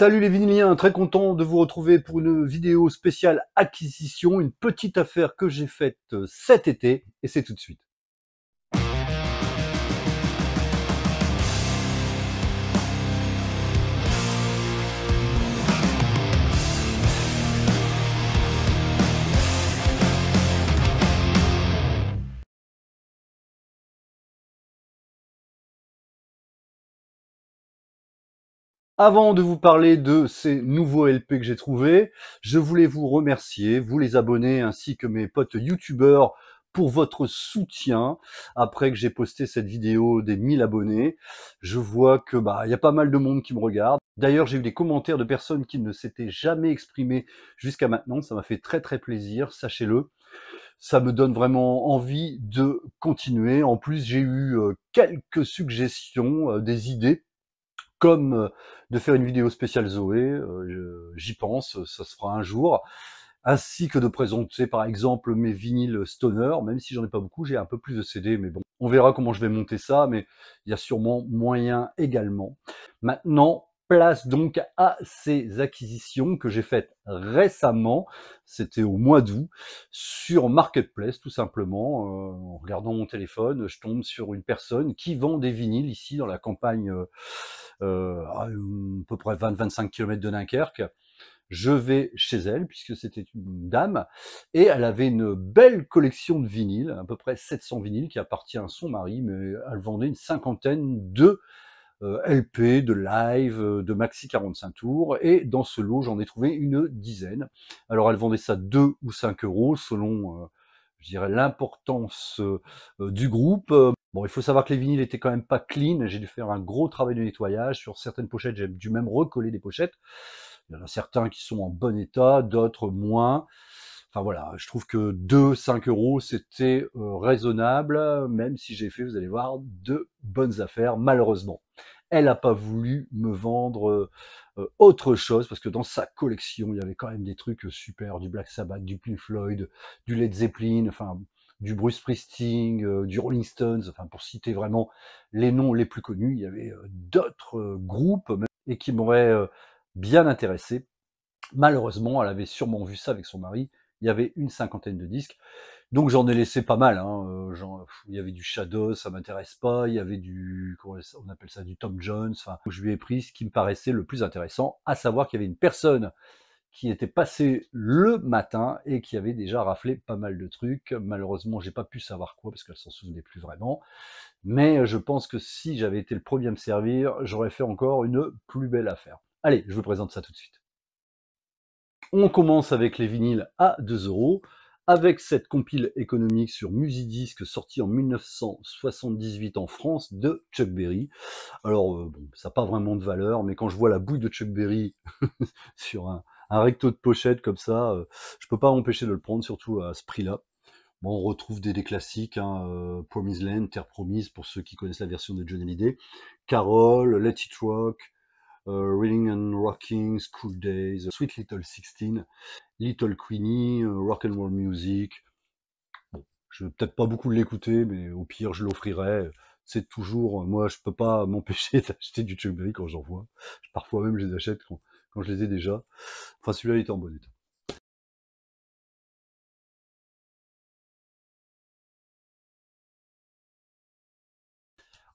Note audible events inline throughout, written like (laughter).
Salut les viniliens, très content de vous retrouver pour une vidéo spéciale acquisition, une petite affaire que j'ai faite euh, cet été et c'est tout de suite. Avant de vous parler de ces nouveaux LP que j'ai trouvés, je voulais vous remercier, vous les abonnés ainsi que mes potes youtubeurs pour votre soutien après que j'ai posté cette vidéo des 1000 abonnés. Je vois que bah il y a pas mal de monde qui me regarde. D'ailleurs, j'ai eu des commentaires de personnes qui ne s'étaient jamais exprimées jusqu'à maintenant, ça m'a fait très très plaisir, sachez-le ça me donne vraiment envie de continuer. En plus, j'ai eu euh, quelques suggestions, euh, des idées comme euh, de faire une vidéo spéciale Zoé, euh, j'y pense, euh, ça se fera un jour, ainsi que de présenter par exemple mes vinyles Stoner, même si j'en ai pas beaucoup, j'ai un peu plus de CD, mais bon, on verra comment je vais monter ça, mais il y a sûrement moyen également. Maintenant, place donc à ces acquisitions que j'ai faites récemment, c'était au mois d'août, sur Marketplace tout simplement. Euh, en regardant mon téléphone, je tombe sur une personne qui vend des vinyles ici dans la campagne euh, euh, à, peu près 20-25 km de Dunkerque. Je vais chez elle, puisque c'était une dame, et elle avait une belle collection de vinyles, à peu près 700 vinyles, qui appartient à son mari, mais elle vendait une cinquantaine de euh, LP, de live, euh, de maxi 45 tours. Et dans ce lot, j'en ai trouvé une dizaine. Alors, elle vendait ça 2 ou 5 euros selon, euh, je dirais, l'importance du groupe. Bon, il faut savoir que les vinyles étaient quand même pas clean. J'ai dû faire un gros travail de nettoyage. Sur certaines pochettes, j'ai dû même recoller des pochettes. Il y en a certains qui sont en bon état, d'autres moins voilà, je trouve que 2, 5 euros, c'était euh, raisonnable, même si j'ai fait, vous allez voir, de bonnes affaires, malheureusement. Elle n'a pas voulu me vendre euh, euh, autre chose, parce que dans sa collection, il y avait quand même des trucs super, du Black Sabbath, du Pink Floyd, du Led Zeppelin, enfin du Bruce Springsteen, du Rolling Stones, enfin pour citer vraiment les noms les plus connus, il y avait d'autres groupes et qui m'auraient bien intéressé. Malheureusement, elle avait sûrement vu ça avec son mari, il y avait une cinquantaine de disques. Donc j'en ai laissé pas mal. Hein, euh, il y avait du Shadow, ça m'intéresse pas. Il y avait du, on appelle ça du Tom Jones. Enfin, je lui ai pris ce qui me paraissait le plus intéressant, à savoir qu'il y avait une personne qui était passée le matin et qui avait déjà raflé pas mal de trucs. Malheureusement, j'ai pas pu savoir quoi parce qu'elle s'en souvenait plus vraiment. Mais euh, je pense que si j'avais été le premier à me servir, j'aurais fait encore une plus belle affaire. Allez, je vous présente ça tout de suite. On commence avec les vinyles à 2 euros, avec cette compile économique sur Musidisc sortie en 1978 en France de Chuck Berry. Alors, euh, bon, ça n'a pas vraiment de valeur, mais quand je vois la bouille de Chuck Berry (laughs) sur un, recto de pochette comme ça, euh, je ne peux pas m'empêcher de le prendre, surtout à ce prix-là. on retrouve des, classiques, hein, euh, Land, Terre Promise, pour ceux qui connaissent la version de Johnny Hallyday, Carole, Let It Rock, euh, Reading and Rocking, School Days, Sweet Little Sixteen, Little Queenie, euh, Rock and Roll Music. Je je vais peut-être pas beaucoup l'écouter, mais au pire, je l'offrirai. C'est toujours, euh, moi, je peux pas (laughs) m'empêcher d'acheter du Chuck Berry quand j'en vois. Parfois même, je les achète quand, je les ai déjà. Enfin, celui-là, il est en bon état.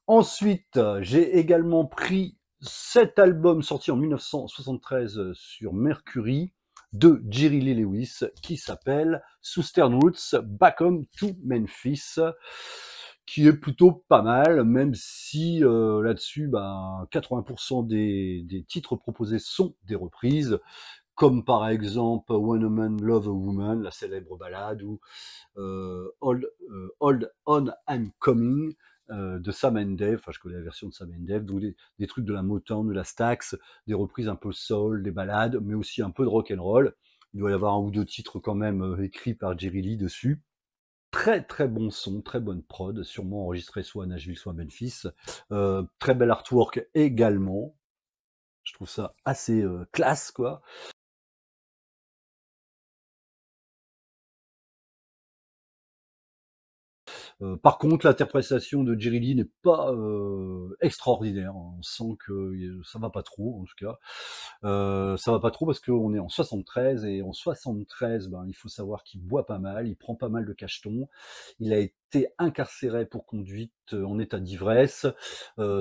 Ensuite, j'ai également pris cet album sorti en 1973 euh, sur Mercury de Jerry Lee Lewis qui s'appelle Southern Roots Back Home to Memphis qui est plutôt pas mal, même si euh, là-dessus, 80% ben, des, titres proposés sont des reprises, comme par exemple One Woman Love a Woman, la célèbre ballade, ou euh, euh On I'm Coming, euh, de Sam and Dave, enfin je connais la version de Sam and Dave, donc des, trucs de la Motown, de la Stax, des reprises un peu soul, des balades, mais aussi un peu de rock and roll. Il doit y avoir un ou deux titres quand même euh, écrits par Jerry Lee dessus. Très très bon son, très bonne prod, sûrement enregistré soit à Nashville, soit à Memphis. Euh, très bel artwork également. Je trouve ça assez classe quoi. Euh, par contre, l'interprétation de Jerry Lee n'est pas euh, extraordinaire. Hein. On sent que euh, ça va pas trop, en tout cas. Ça ça va pas trop parce qu'on est en 73 et en 73, ben, il faut savoir qu'il boit pas mal, il prend pas mal de cachetons. Il a été incarcéré pour conduite en état d'ivresse.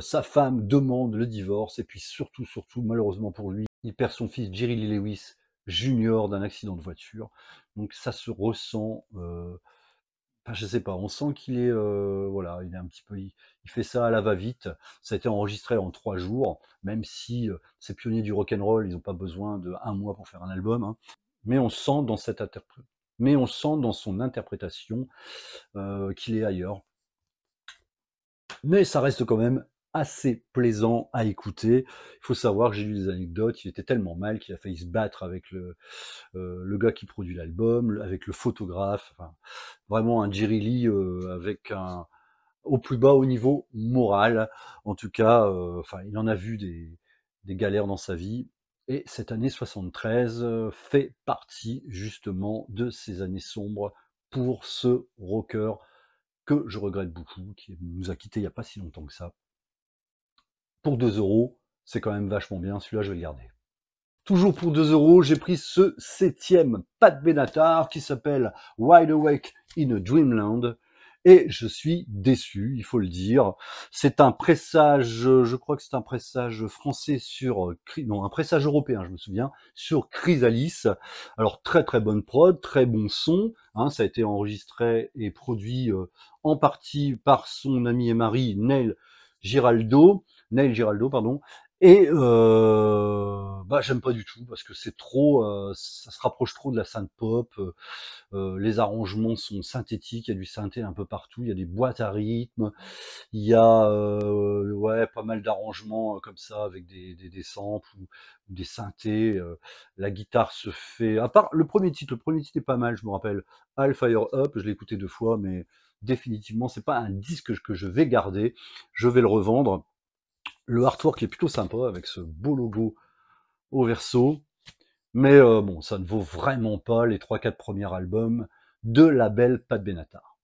sa femme demande le divorce et puis surtout, surtout, malheureusement pour lui, il perd son fils Jerry Lee Lewis Junior d'un accident de voiture. Donc ça se ressent. Je ah, je sais pas, on sent qu'il est, voilà, il est un petit peu il fait ça à la va-vite. Ça a été enregistré en trois jours, même si, ces pionniers du rock and roll, ils n'ont pas besoin de un mois pour faire un album, hein. Mais on sent dans cette interprète mais on sent dans son interprétation, qu'il est ailleurs. Mais ça reste quand même assez plaisant à écouter. Il faut savoir que j'ai lu des anecdotes, il était tellement mal qu'il a failli se battre avec le, euh, le gars qui produit l'album, avec le photographe, enfin, vraiment un Jerry euh, Lee avec un au plus bas au niveau moral. En tout cas, euh, enfin, il en a vu des, des galères dans sa vie. Et cette année 73 fait partie justement de ces années sombres pour ce rocker que je regrette beaucoup, qui nous a quittés il n'y a pas si longtemps que ça pour 2 euros, c'est quand même vachement bien. Celui-là, je vais le garder. Toujours pour 2 euros, j'ai pris ce septième Pat Benatar qui s'appelle Wide Awake in a Dreamland. Et je suis déçu, il faut le dire. C'est un pressage, je crois que c'est un pressage français sur, non, un pressage européen, je me souviens, sur Chrysalis. Alors très très bonne prod, très bon son. Hein, ça a été enregistré et produit euh, en partie par son ami et mari Neil Giraldo. Neil Giraldo, pardon. Et euh, bah j'aime pas du tout parce que c'est trop, euh, ça se rapproche trop de la synth pop. Euh, les arrangements sont synthétiques, il y a du synthé un peu partout, il y a des boîtes à rythme, il y a ouais pas mal d'arrangements comme ça avec des, des, des samples ou, des synthés. la guitare se fait. À part le premier titre, le premier titre est pas mal, je me rappelle. alfire Fire Up, je l'ai écouté deux fois, mais définitivement c'est pas un disque que je vais garder. Je vais le revendre le artwork est plutôt sympa avec ce beau logo au verso. Mais euh, bon, ça ne vaut vraiment pas les 3-4 premiers albums de la belle Pat Benatar.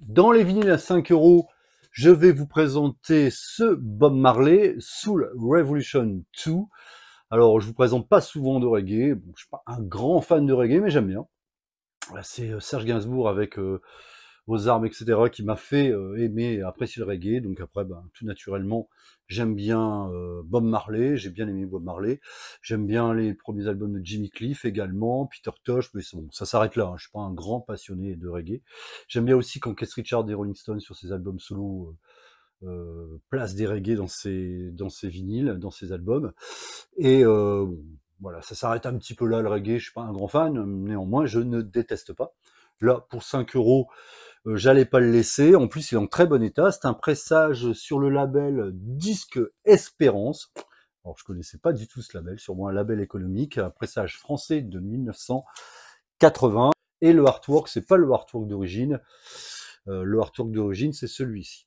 Dans les vinyles à 5 euros, je vais vous présenter ce Bob Marley, Soul Revolution 2. Alors, je vous présente pas souvent de reggae. Bon, je suis pas un grand fan de reggae, mais j'aime bien c'est euh, Serge Gainsbourg avec euh, Aux armes, etc., qui m'a fait euh, aimer et apprécier le reggae. Donc après, ben, tout naturellement, j'aime bien Bob Marley, j'ai bien aimé Bob Marley. J'aime bien les premiers albums de Jimmy Cliff également, Peter Tosh, mais ça s'arrête là, Je hein. je suis pas un grand passionné de reggae. J'aime bien aussi quand Keith Richard et Rolling Stone sur ses albums solo... place des reggae dans ses, dans ses vinyles, dans ses albums. Et voilà, ça s'arrête un petit peu là le reggae, je suis pas un grand fan, néanmoins je ne déteste pas. Là, pour 5 euros, euh, j'allais pas le laisser. En plus, il est en très bon état. C'est un pressage sur le label Disque Espérance. Alors, je connaissais pas du tout ce label, sûrement un label économique, un pressage français de 1980. Et le artwork, c'est pas le artwork d'origine. Euh, le artwork d'origine, c'est celui-ci.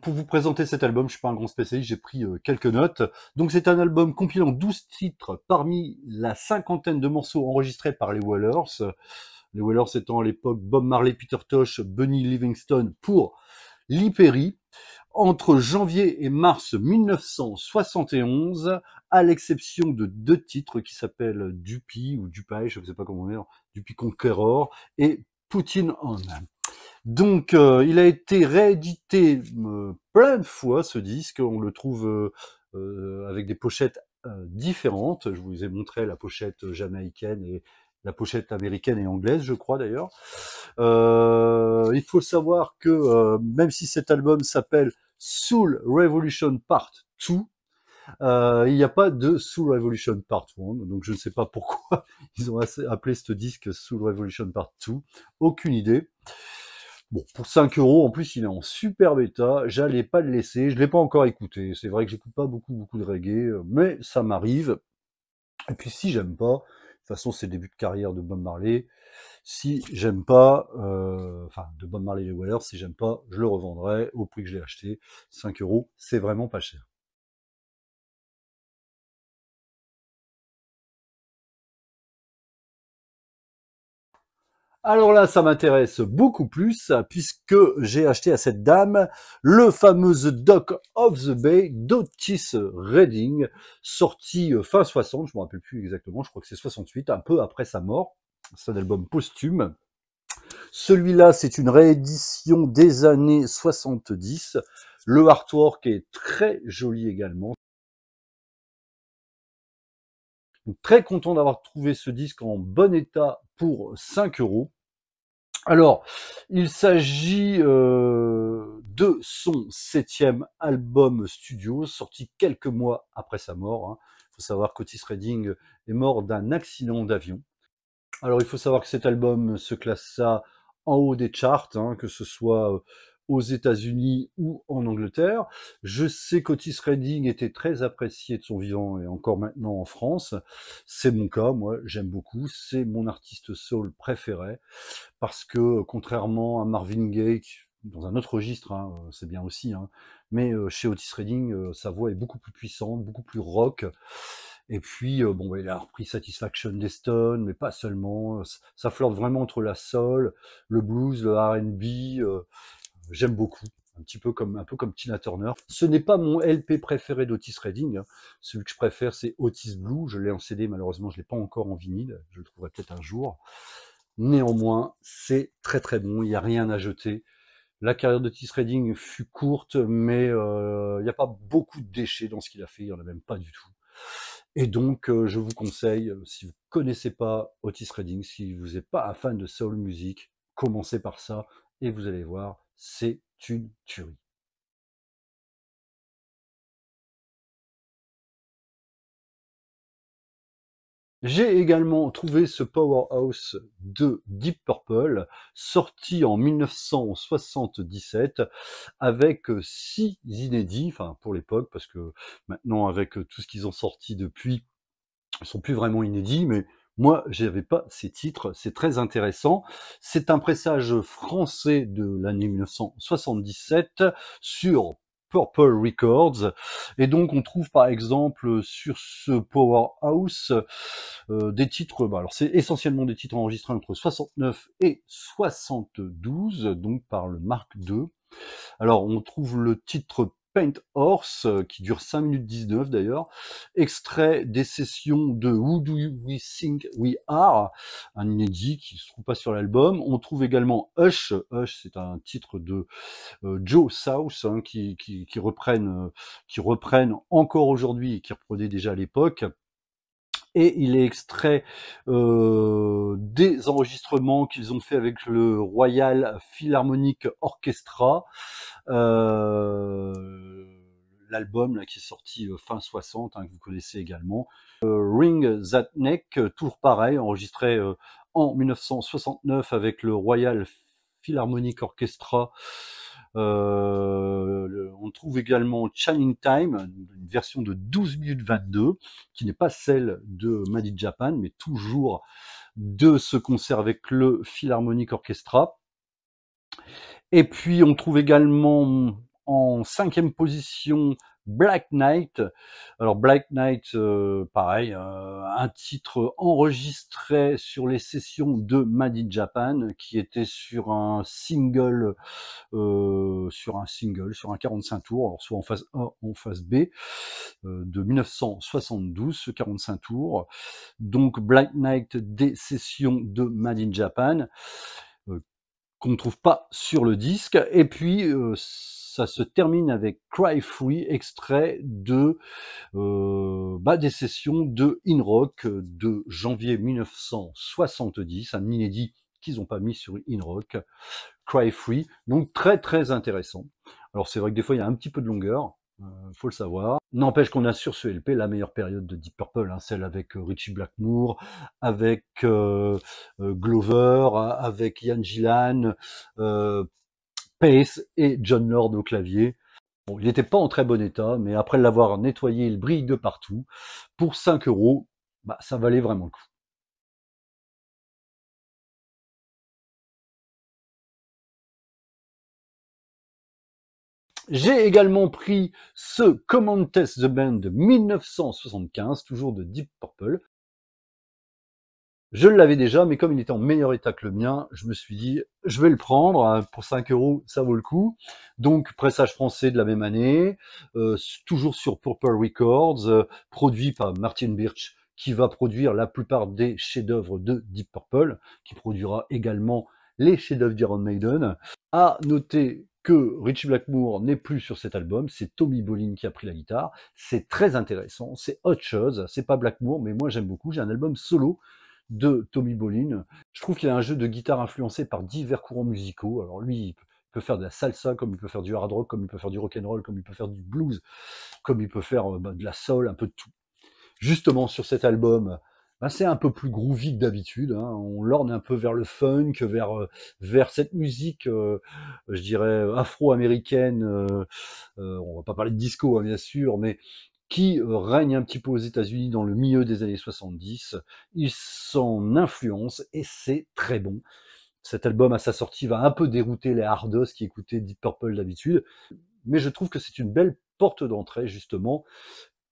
pour vous présenter cet album, je suis pas un grand spécialiste, j'ai pris euh, quelques notes. Donc c'est un album compilant 12 titres parmi la cinquantaine de morceaux enregistrés par les Wallers. Les Wallers étant à l'époque Bob Marley, Peter Tosh, Bunny Livingstone pour Lee Entre janvier et mars 1971, à l'exception de deux titres qui s'appellent Dupi ou Dupai, je ne sais pas comment on dit, Dupi Conqueror et Putin On. Donc, euh, il a été réédité euh, plein de fois, ce disque. On le trouve euh, avec des pochettes différentes. Je vous ai montré la pochette jamaïcaine et la pochette américaine et anglaise, je crois d'ailleurs. il faut savoir que même si cet album s'appelle Soul Revolution Part 2, il n'y a pas de Soul Revolution Part 1, donc je ne sais pas pourquoi (laughs) ils ont appelé ce disque Soul Revolution Part 2, aucune idée. Bon, pour 5 euros, en plus, il est en super bêta. J'allais pas le laisser. Je l'ai pas encore écouté. C'est vrai que j'écoute pas beaucoup, beaucoup de reggae, mais ça m'arrive. Et puis, si j'aime pas, de toute façon, c'est le début de carrière de Bob Marley. Si j'aime pas, euh, enfin, de Bob Marley et Waller, si j'aime pas, je le revendrai au prix que je l'ai acheté. 5 euros, c'est vraiment pas cher. Alors là, ça m'intéresse beaucoup plus puisque j'ai acheté à cette dame le fameux Doc of the Bay d'Otis Redding, sorti euh, fin 60, je ne me rappelle plus exactement, je crois que c'est 68, un peu après sa mort. C'est un album posthume. Celui-là, c'est une réédition des années 70. Le artwork est très joli également. très content d'avoir trouvé ce disque en bon état pour 5 euros. Alors, il s'agit euh, de son septième album studio, sorti quelques mois après sa mort. Hein. Il faut savoir qu'Otis Redding est mort d'un accident d'avion. Alors, il faut savoir que cet album se classa en haut des charts, hein, que ce soit euh, aux États-Unis ou en Angleterre. Je sais qu'Otis Redding était très apprécié de son vivant et encore maintenant en France. C'est mon cas, moi j'aime beaucoup, c'est mon artiste soul préféré parce que contrairement à Marvin Gaye, dans un autre registre, hein, euh, c'est bien aussi, hein, mais euh, chez Otis Redding, euh, sa voix est beaucoup plus puissante, beaucoup plus rock. Et puis, bon, bah, il a repris Satisfaction des Stones, mais pas seulement. Ça flirte vraiment entre la soul, le blues, le RB j'aime beaucoup. Un petit peu comme, un peu comme Tina Turner. Ce n'est pas mon LP préféré d'Otis Redding. Hein. Celui que je préfère, c'est Otis Blue. Je l'ai en CD, malheureusement, je ne l'ai pas encore en vinyle. Je le trouverai peut-être un jour. Néanmoins, c'est très très bon. Il n'y a rien à jeter. La carrière d'Otis Reading Redding fut courte, mais euh, il n'y a pas beaucoup de déchets dans ce qu'il a fait. Il n'y en a même pas du tout. Et donc, euh, je vous conseille, euh, si vous ne connaissez pas Otis Redding, si vous n'êtes pas un fan de soul music, commencez par ça et vous allez voir, c'est une tuerie. J'ai également trouvé ce powerhouse de Deep Purple, sorti en 1977, avec euh, six inédits, enfin pour l'époque, parce que maintenant avec euh, tout ce qu'ils ont sorti depuis, ils sont plus vraiment inédits, mais moi, j'avais pas ces titres, c'est très intéressant. C'est un pressage français de l'année 1977 sur Purple Records. Et donc on trouve par exemple sur ce Powerhouse euh, des titres, bah, alors c'est essentiellement des titres enregistrés entre 69 et 72, donc par le Mark II. Alors on trouve le titre Paint Horse, euh, qui dure 5 minutes 19 d'ailleurs, extrait des sessions de Who Do We Think We Are, un inédit qui se trouve pas sur l'album. On trouve également Hush, Hush c'est un titre de euh, Joe South, hein, qui, qui, reprennent, qui reprennent euh, encore aujourd'hui et qui reprenait déjà à l'époque et il est extrait des enregistrements qu'ils ont fait avec le Royal Philharmonic Orchestra. Euh, l'album qui est sorti euh, fin 60, hein, que vous connaissez également. Euh, Ring That Neck, euh, toujours pareil, enregistré en 1969 avec le Royal Philharmonic Orchestra. on trouve également Channing Time, une version de 12 minutes 22, qui n'est pas celle de Maddie Japan, mais toujours de ce concert avec le Philharmonic Orchestra. Et puis on trouve également en cinquième position Black Knight. Alors Black Knight, euh, pareil, euh, un titre enregistré sur les sessions de in Japan, qui était sur un single, euh, sur un single, sur un 45 tours, alors soit en phase A en phase B, de 1972, ce 45 tours. Donc Black Knight des sessions de in Japan qu'on ne trouve pas sur le disque. Et puis, euh, ça se termine avec Cry Free, extrait de euh, bah, des sessions de In Rock de janvier 1970, un inédit qu'ils n'ont pas mis sur In Rock, Cry Free, donc très très intéressant. Alors c'est vrai que des fois il y a un petit peu de longueur, euh, faut le savoir. N'empêche qu'on a sur ce LP la meilleure période de Deep Purple, hein, celle avec euh, Richie Blackmore, avec euh, Glover, avec Ian Gillan, euh, Pace et John Lord au clavier. il n'était pas en très bon état, mais après l'avoir nettoyé, il brille de partout. Pour 5 euros, bah, ça valait vraiment le coup. J'ai également pris ce Command Test the Band de 1975, toujours de Deep Purple. Je l'avais déjà, mais comme il était en meilleur état que le mien, je me suis dit, je vais le prendre. Hein, pour 5 euros, ça vaut le coup. Donc, pressage français de la même année, euh, toujours sur Purple Records, euh, produit par Martin Birch, qui va produire la plupart des chefs-d'œuvre de Deep Purple, qui produira également les chefs-d'œuvre d'Iron Maiden. À noter que Richie Blackmore n'est plus sur cet album, c'est Tommy Bolin qui a pris la guitare, c'est très intéressant, c'est autre chose, c'est pas Blackmore, mais moi j'aime beaucoup, j'ai un album solo de Tommy Bolin, je trouve qu'il a un jeu de guitare influencé par divers courants musicaux, alors lui il peut faire de la salsa, comme il peut faire du hard rock, comme il peut faire du rock and roll, comme il peut faire du blues, comme il peut faire euh, bah, de la soul, un peu de tout. Justement sur cet album, bah, c'est un peu plus groovy que d'habitude. Hein. On lorne un peu vers le funk, vers, euh, vers cette musique, euh, je dirais, afro-américaine. Euh, on va pas parler de disco, hein, bien sûr, mais qui règne un petit peu aux États-Unis dans le milieu des années 70. Ils s'en influence et c'est très bon. Cet album à sa sortie va un peu dérouter les hardos qui écoutaient Deep Purple d'habitude, mais je trouve que c'est une belle porte d'entrée justement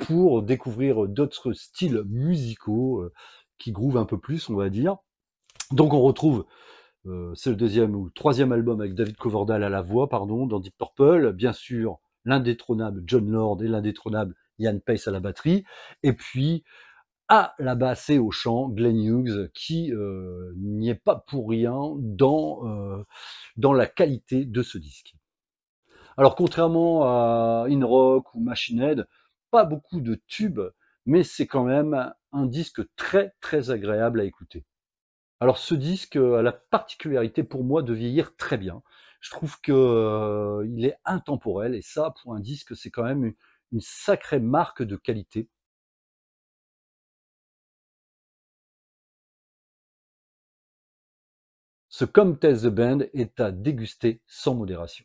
pour découvrir d'autres styles musicaux euh, qui groove un peu plus, on va dire. Donc on retrouve, euh, c'est le deuxième ou troisième album avec David Coverdale à la voix, pardon, dans Deep Purple, bien sûr l'indétrônable John Lord et l'indétrônable Ian Pace à la batterie, et puis à la basse et au chant Glenn Hughes qui euh, n'y est pas pour rien dans, dans la qualité de ce disque. Alors contrairement à In Rock ou Machine Head, pas beaucoup de tubes, mais c'est quand même un disque très très agréable à écouter. Alors ce disque a la particularité pour moi de vieillir très bien. Je trouve que euh, il est intemporel et ça pour un disque c'est quand même une, sacrée marque de qualité. Ce Come the Band est à déguster sans modération.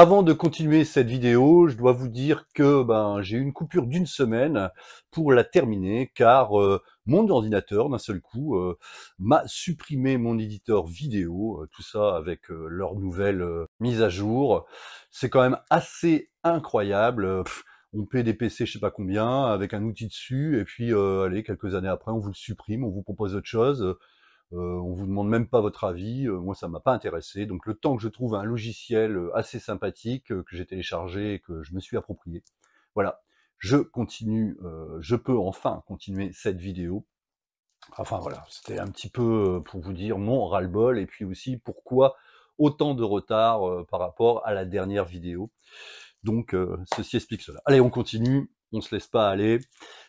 Avant de continuer cette vidéo, je dois vous dire que ben, j'ai eu une coupure d'une semaine pour la terminer, car euh, mon ordinateur, d'un seul coup, euh, m'a supprimé mon éditeur vidéo, euh, tout ça avec leur nouvelle mise à jour. C'est quand même assez incroyable. on paie des PC je sais pas combien avec un outil dessus, et puis allez, quelques années après, on vous le supprime, on vous propose autre chose. Euh, on vous demande même pas votre avis, euh, moi ça m'a pas intéressé. Donc le temps que je trouve un logiciel euh, assez sympathique que j'ai téléchargé et que je me suis approprié, voilà, je continue, je peux enfin continuer cette vidéo. Enfin voilà, c'était un petit peu pour vous dire mon ras-le-bol et puis aussi pourquoi autant de retard par rapport à la dernière vidéo. Donc ceci explique cela. Allez, on continue on se laisse pas aller.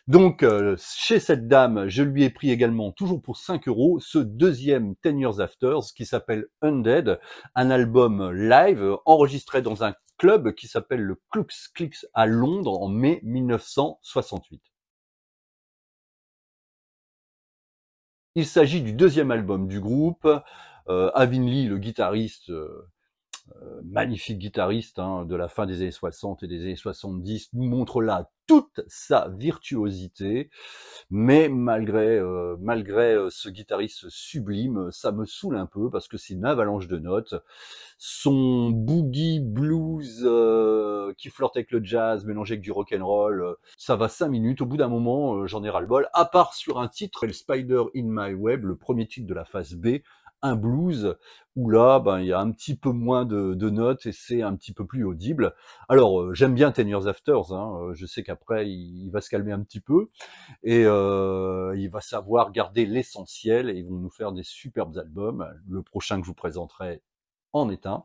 Donc, euh, chez cette dame, je lui ai pris également, toujours pour 5 euros, ce deuxième Ten Years Afters qui s'appelle Undead, un album live enregistré dans un club qui s'appelle le Clux Clix à Londres en mai 1968. Il s'agit du deuxième album du groupe. Euh, Avin Lee, le guitariste, euh, euh, magnifique guitariste hein, de la fin des années 60 et des années 70, nous montre là toute sa virtuosité, mais malgré, euh, malgré euh, ce guitariste sublime, ça me saoule un peu parce que c'est une avalanche de notes. Son boogie blues qui flirte avec le jazz mélangé avec du rock and roll, ça va 5 minutes. Au bout d'un moment, j'en ai ras le bol. À part sur un titre, le Spider in My Web, le premier titre de la phase B, un blues, où là, ben, il y a un petit peu moins de, notes et c'est un petit peu plus audible. Alors, euh, j'aime bien Tenure's Afters, hein, euh, je sais qu'après, il, va se calmer un petit peu, et euh, il va savoir garder l'essentiel, et ils vont nous faire des superbes albums. Le prochain que je vous présenterai en est un.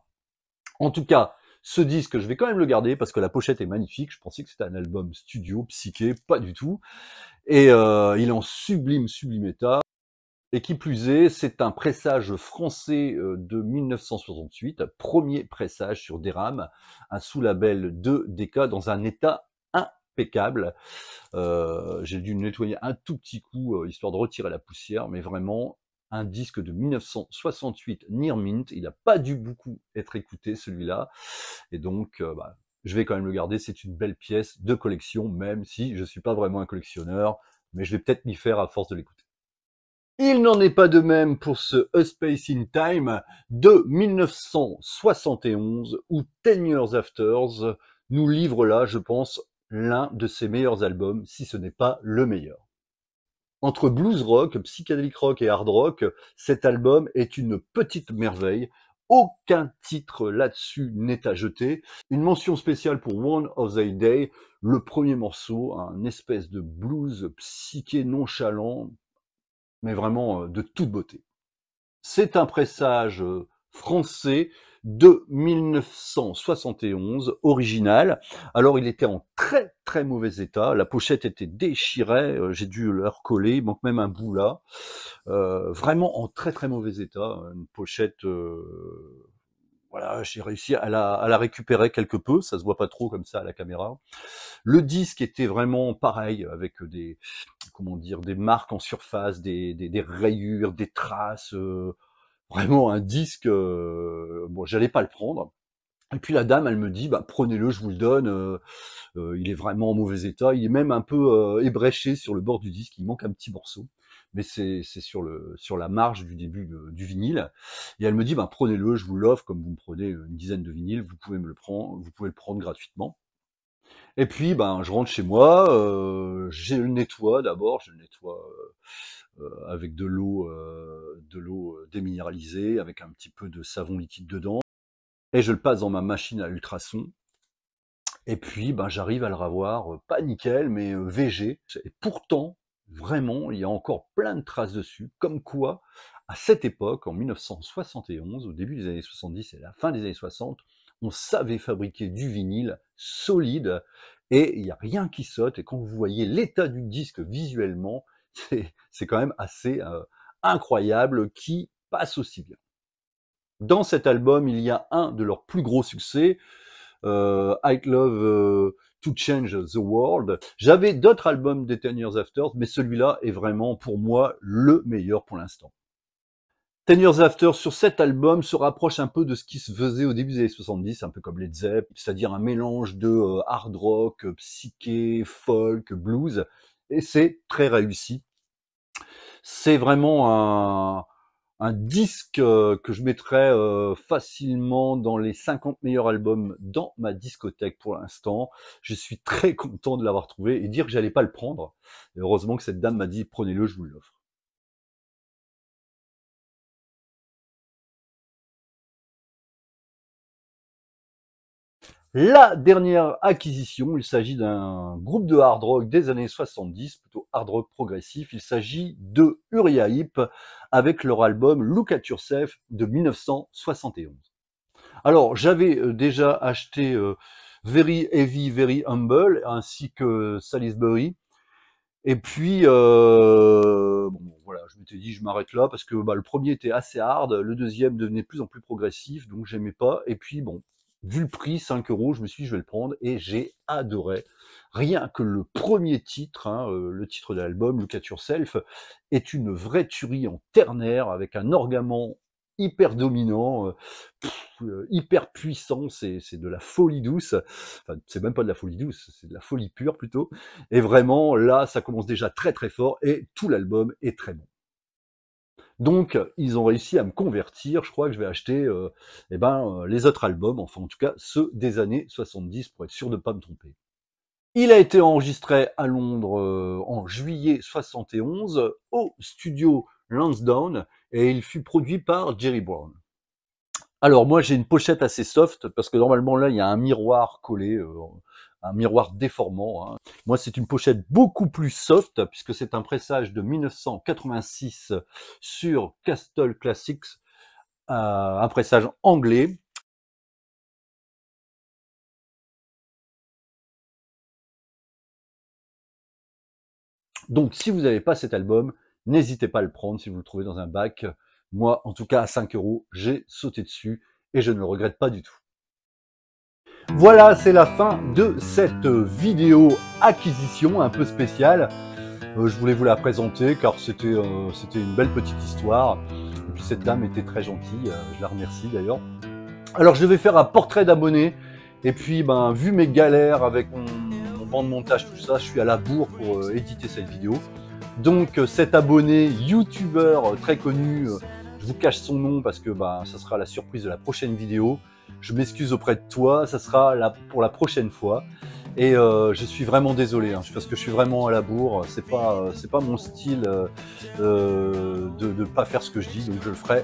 En tout cas, ce disque, je vais quand même le garder parce que la pochette est magnifique. Je pensais que c'était un album studio, psyché, pas du tout. Et euh, il est en sublime, sublime état. Et qui plus est, c'est un pressage français euh, de 1968, premier pressage sur des rames, un sous-label de DECA dans un état impeccable. Euh, j'ai dû nettoyer un tout petit coup, euh, histoire de retirer la poussière, mais vraiment un disque de 1968 mint. Il n'a pas dû beaucoup être écouté celui-là. Et donc, bah, je vais quand même le garder. C'est une belle pièce de collection, même si je ne suis pas vraiment un collectionneur, mais je vais peut-être m'y faire à force de l'écouter. Il n'en est pas de même pour ce A Space in Time de 1971 où Ten Years Afters nous livre là, je pense, l'un de ses meilleurs albums, si ce n'est pas le meilleur. Entre blues rock, psychedelic rock et hard rock, cet album est une petite merveille. Aucun titre là-dessus n'est à jeter. Une mention spéciale pour One of the Day, le premier morceau, un espèce de blues psyché nonchalant, mais vraiment euh, de toute beauté. C'est un pressage euh, français de 1971, original. Alors il était en très très mauvais état, la pochette était déchirée, euh, j'ai dû le recoller, il manque même un bout là. vraiment en très très mauvais état, une pochette... voilà, j'ai réussi à la, à la récupérer quelque peu, ça se voit pas trop comme ça à la caméra. Le disque était vraiment pareil, avec euh, des, comment dire, des marques en surface, des, rayures, des traces. Euh, vraiment un disque. Euh, bon, j'allais pas le prendre. Et puis la dame, elle me dit, bah, prenez-le, je vous le donne. il est vraiment en mauvais état. Il est même un peu ébréché sur le bord du disque. Il manque un petit morceau. Mais c'est sur, sur la marge du début du vinyle. Et elle me dit, bah, prenez-le, je vous l'offre. Comme vous me prenez une dizaine de vinyles, vous pouvez me le prendre, vous pouvez le prendre gratuitement. Et puis, ben, je rentre chez moi, euh, je le nettoie d'abord, je le nettoie euh, euh, avec de l'eau, de l'eau déminéralisée, avec un petit peu de savon liquide dedans, et je le passe dans ma machine à ultrasons. Et puis, ben, j'arrive à le ravoir, pas nickel, mais VG. Et pourtant, vraiment, il y a encore plein de traces dessus, comme quoi, à cette époque, en 1971, au début des années 70 et la fin des années 60, on savait fabriquer du vinyle solide et il n'y a rien qui saute. Et quand vous voyez l'état du disque visuellement, (laughs) c'est quand même assez euh, incroyable qui passe aussi bien. Dans cet album, il y a un de leurs plus gros succès, euh, I Love euh, To Change the World. J'avais d'autres albums des Ten Years After, mais celui-là est vraiment pour moi le meilleur pour l'instant. Ten Years After, sur cet album, se rapproche un peu de ce qui se faisait au début des années 70, un peu comme les Zepp, c'est-à-dire un mélange de euh, hard rock, euh, psyché, folk, blues, et c'est très réussi. C'est vraiment un, disque euh, que je mettrais facilement dans les 50 meilleurs albums dans ma discothèque pour l'instant. Je suis très content de l'avoir trouvé et dire que j'allais pas le prendre. heureusement que cette dame m'a dit prenez-le, je vous l'offre. La dernière acquisition, il s'agit d'un groupe de hard rock des années 70, plutôt hard rock progressif. Il s'agit de Uriah Heep avec leur album Look at Yourself de 1971. Alors, j'avais euh, déjà acheté euh, Very Heavy, Very Humble ainsi que Salisbury. Et puis, euh, bon, voilà, je m'étais dit, je m'arrête là parce que bah, le premier était assez hard, le deuxième devenait de plus en plus progressif, donc j'aimais pas. Et puis, bon, vu le prix, 5 euros, je me suis dit, je vais le prendre et j'ai adoré. Rien que le premier titre, hein, euh, le titre de l'album, Look at Yourself, est une vraie tuerie en ternaire avec un orgament hyper dominant, euh, euh, hyper puissant, c'est de la folie douce, enfin c'est même pas de la folie douce, c'est de la folie pure plutôt, et vraiment là ça commence déjà très très fort et tout l'album est très bon. Donc, ils ont réussi à me convertir. Je crois que je vais acheter euh, eh ben, euh, les autres albums, enfin en tout cas ceux des années 70, pour être sûr de ne pas me tromper. Il a été enregistré à Londres euh, en juillet 71 au studio Lansdowne et il fut produit par Jerry Brown. Alors moi j'ai une pochette assez soft parce que normalement là il y a un miroir collé un miroir déformant. Hein. Moi, c'est une pochette beaucoup plus soft, puisque c'est un pressage de 1986 sur Castle Classics, euh, un pressage anglais. Donc, si vous n'avez pas cet album, n'hésitez pas à le prendre si vous le trouvez dans un bac. Moi, en tout cas, à 5 euros, j'ai sauté dessus et je ne le regrette pas du tout. Voilà, c'est la fin de cette vidéo acquisition un peu spéciale. Euh, je voulais vous la présenter car euh, c'était une belle petite histoire. Et puis cette dame était très gentille, euh, je la remercie d'ailleurs. Alors je vais faire un portrait d'abonné. Et puis, ben, vu mes galères avec mon, mon banc de montage, tout ça, je suis à la bourre pour éditer cette vidéo. Donc cet abonné youtubeur très connu, je vous cache son nom parce que ben, ça sera la surprise de la prochaine vidéo je m'excuse auprès de toi, ça sera pour la prochaine fois. Et euh, je suis vraiment désolé, hein, parce que je suis vraiment à la bourre. C'est pas, euh, pas mon style euh, de ne pas faire ce que je dis, donc je le ferai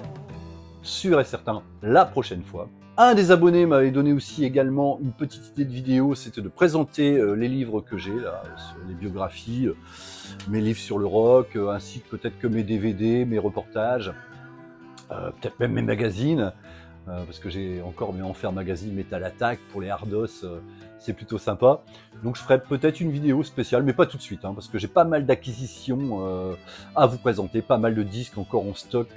sûr et certain la prochaine fois. Un des abonnés m'avait donné aussi également une petite idée de vidéo, c'était de présenter les livres que j'ai, les biographies, mes livres sur le rock, ainsi que peut-être que mes DVD, mes reportages, peut-être même mes magazines. Euh, parce que j'ai encore mes Enfer Magazine, Metal Attack, pour les hardos, euh, c'est plutôt sympa. Donc je ferai peut-être une vidéo spéciale, mais pas tout de suite, hein, parce que j'ai pas mal d'acquisitions euh, à vous présenter, pas mal de disques encore en stock,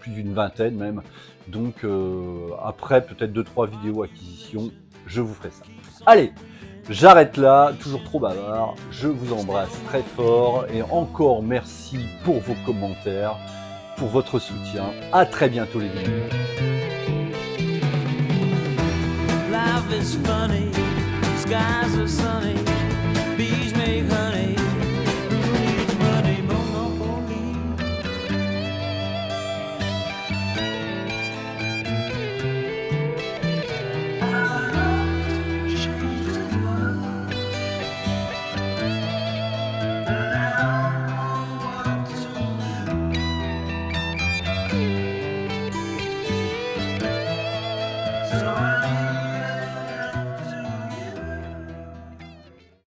plus d'une vingtaine même. Donc après peut-être 2 trois vidéos acquisitions, je vous ferai ça. Allez, J'arrête là, toujours trop bavard. Je vous embrasse très fort et encore merci pour vos commentaires, pour votre soutien. À très bientôt les amis. life is funny. Skies are sunny. Bees make honey.